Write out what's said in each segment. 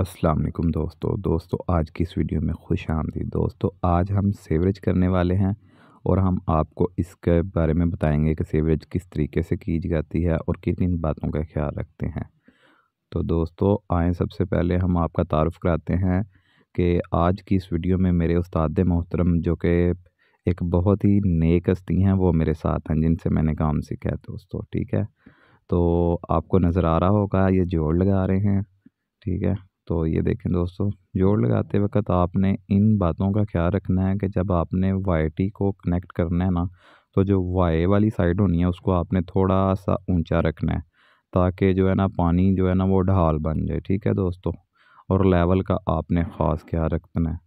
अस्सलाम वालेकुम दोस्तों दोस्तों आज की इस वीडियो में खुश आमदी दोस्तों आज हम सेवरेज करने वाले हैं और हम आपको इसके बारे में बताएंगे कि सेवरेज किस तरीके से की जाती है और किन किन बातों का ख्याल रखते हैं तो दोस्तों आए सबसे पहले हम आपका तारफ़ कराते हैं कि आज की इस वीडियो में मेरे उस्ताद मोहतरम जो कि एक बहुत ही नेक हस्ती हैं वो मेरे साथ हैं जिनसे मैंने काम सीखा है दोस्तों ठीक है तो आपको नज़र आ रहा होगा ये जोड़ लगा रहे हैं ठीक है तो ये देखें दोस्तों जोड़ लगाते वक्त आपने इन बातों का ख्याल रखना है कि जब आपने वाई टी को कनेक्ट करना है ना तो जो वाई वाली साइड होनी है उसको आपने थोड़ा सा ऊंचा रखना है ताकि जो है ना पानी जो है ना वो ढाल बन जाए ठीक है दोस्तों और लेवल का आपने ख़ास ख्याल रखना है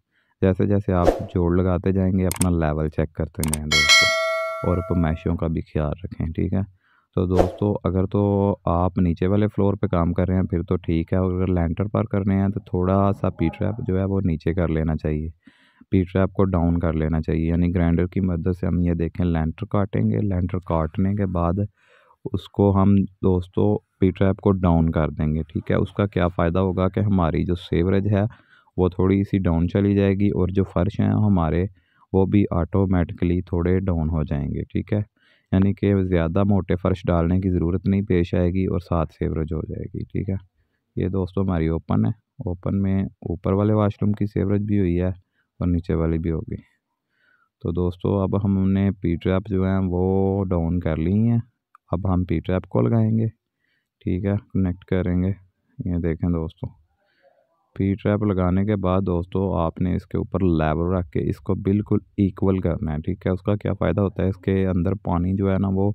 जैसे जैसे आप जोड़ लगाते जाएंगे अपना लेवल चेक करते जाएँ दोस्तों और पमैशों का भी ख्याल रखें ठीक है तो दोस्तों अगर तो आप नीचे वाले फ्लोर पे काम कर रहे हैं फिर तो ठीक है और अगर लैंटर पर कर रहे हैं तो थोड़ा सा पी ट्रैप जो है वो नीचे कर लेना चाहिए पी ट्रैप को डाउन कर लेना चाहिए यानी ग्राइंडर की मदद से हम ये देखें लैंटर काटेंगे लैंटर काटने के बाद उसको हम दोस्तों पी ट्रैप को डाउन कर देंगे ठीक है उसका क्या फ़ायदा होगा कि हमारी जो सेवरेज है वो थोड़ी सी डाउन चली जाएगी और जो फ़र्श हैं हमारे वो भी ऑटोमेटिकली थोड़े डाउन हो जाएंगे ठीक है यानी कि ज़्यादा मोटे फ़र्श डालने की ज़रूरत नहीं पेश आएगी और साथ सेवरेज हो जाएगी ठीक है ये दोस्तों हमारी ओपन है ओपन में ऊपर वाले वाशरूम की सेवरेज भी हुई है और नीचे वाली भी होगी तो दोस्तों अब हमने पी ट्रैप जो हैं वो डाउन कर ली हैं अब हम पी ट्रैप को लगाएंगे ठीक है कनेक्ट करेंगे ये देखें दोस्तों पी ट्रैप लगाने के बाद दोस्तों आपने इसके ऊपर लेबर रख के इसको बिल्कुल इक्वल करना है ठीक है उसका क्या फ़ायदा होता है इसके अंदर पानी जो है ना वो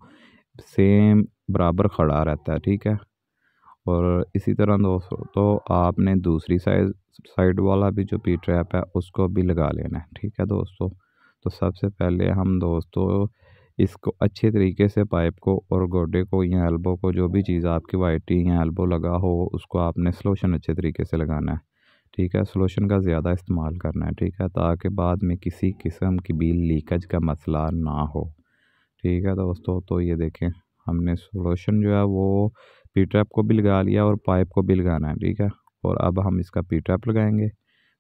सेम बराबर खड़ा रहता है ठीक है और इसी तरह दोस्तों तो आपने दूसरी साइड साइड वाला भी जो पी ट्रैप है उसको भी लगा लेना है ठीक है दोस्तों तो सबसे पहले हम दोस्तों इसको अच्छे तरीके से पाइप को और गोडे को या एल्बो को जो भी चीज़ आपकी वाइटी या एल्बो लगा हो उसको आपने सलोशन अच्छे तरीके से लगाना है ठीक है सलोशन का ज़्यादा इस्तेमाल करना है ठीक है ताकि बाद में किसी किस्म की भी लीकेज का मसला ना हो ठीक है दोस्तों तो ये देखें हमने सलोशन जो है वो पी ट्रैप को भी लगा लिया और पाइप को भी लगाना है ठीक है और अब हम इसका पी ट्रैप लगाएँगे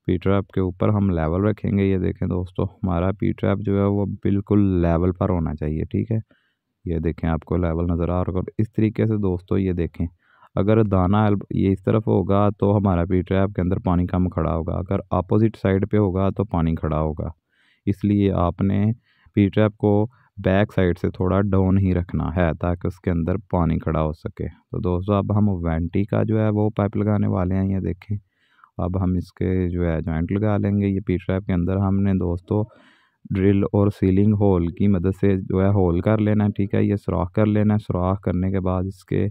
पी ट्रैप के ऊपर हम लेवल रखेंगे ये देखें दोस्तों हमारा पी ट्रैप जो है वो बिल्कुल लेवल पर होना चाहिए ठीक है ये देखें आपको लेवल नज़र आ रहा है इस तरीके से दोस्तों ये देखें अगर दाना ये इस तरफ होगा तो हमारा पी ट्रैप के अंदर पानी कम खड़ा होगा अगर अपोजिट साइड पर होगा तो पानी खड़ा होगा इसलिए आपने पी ट्रैप को बैक साइड से थोड़ा डाउन ही रखना है ताकि उसके अंदर पानी खड़ा हो सके तो दोस्तों अब हम वेंटी का जो है वो पाइप लगाने वाले हैं ये देखें अब हम इसके जो है जॉइंट लगा लेंगे ये पी ट्रैप के अंदर हमने दोस्तों ड्रिल और सीलिंग होल की मदद से जो है होल कर लेना है ठीक है ये सुराख कर लेना है सुराख करने के बाद इसके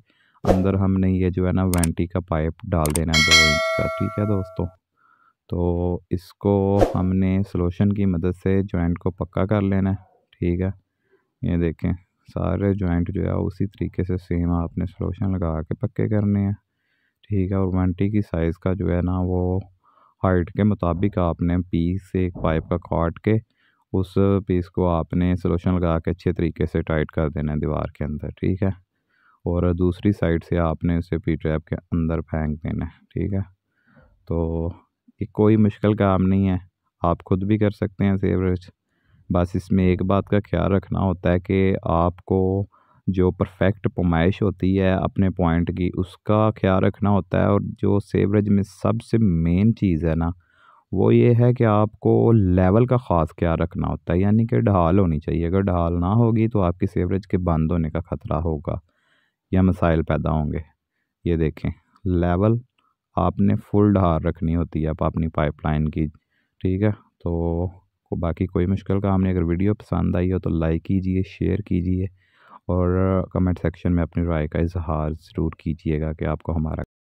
अंदर हमने ये जो है ना वेंटी का पाइप डाल देना है दो इंच का ठीक है दोस्तों तो इसको हमने सलोशन की मदद से जॉइंट को पक्का कर लेना है ठीक है ये देखें सारे जॉइंट जो है उसी तरीके से सेम आपने सलोशन लगा के पक्के करने हैं ठीक है और वांटी की साइज़ का जो है ना वो हाइट के मुताबिक आपने पीस से एक पाइप का काट के उस पीस को आपने सलोशन लगा के अच्छे तरीके से टाइट कर देना है दीवार के अंदर ठीक है और दूसरी साइड से आपने उसे पी ट्रैप के अंदर फेंक देना है ठीक है तो ये कोई मुश्किल काम नहीं है आप खुद भी कर सकते हैं सेवरेज बस इसमें एक बात का ख्याल रखना होता है कि आपको जो परफेक्ट पमाइश होती है अपने पॉइंट की उसका ख्याल रखना होता है और जो सेवरेज में सबसे मेन चीज़ है ना वो ये है कि आपको लेवल का ख़ास ख्याल रखना होता है यानी कि ढाल होनी चाहिए अगर ढाल ना होगी तो आपकी सेवरेज के बंद होने का ख़तरा होगा या मसाइल पैदा होंगे ये देखें लेवल आपने फुल ढाल रखनी होती है आप अपनी पाइपलाइन की ठीक है तो बाकी कोई मुश्किल काम नहीं अगर वीडियो पसंद आई हो तो लाइक कीजिए शेयर कीजिए और कमेंट सेक्शन में अपनी राय का इजहार ज़रूर कीजिएगा कि आपको हमारा